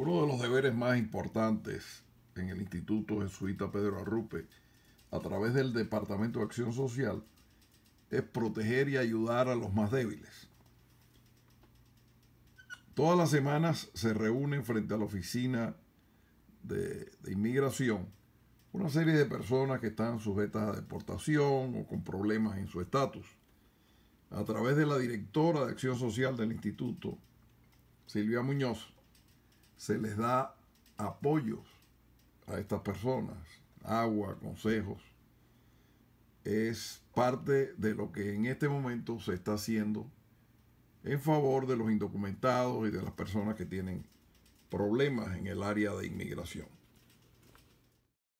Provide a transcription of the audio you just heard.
Uno de los deberes más importantes en el Instituto Jesuita Pedro Arrupe, a través del Departamento de Acción Social, es proteger y ayudar a los más débiles. Todas las semanas se reúnen frente a la oficina de, de inmigración una serie de personas que están sujetas a deportación o con problemas en su estatus. A través de la directora de Acción Social del Instituto, Silvia Muñoz, se les da apoyos a estas personas, agua, consejos. Es parte de lo que en este momento se está haciendo en favor de los indocumentados y de las personas que tienen problemas en el área de inmigración.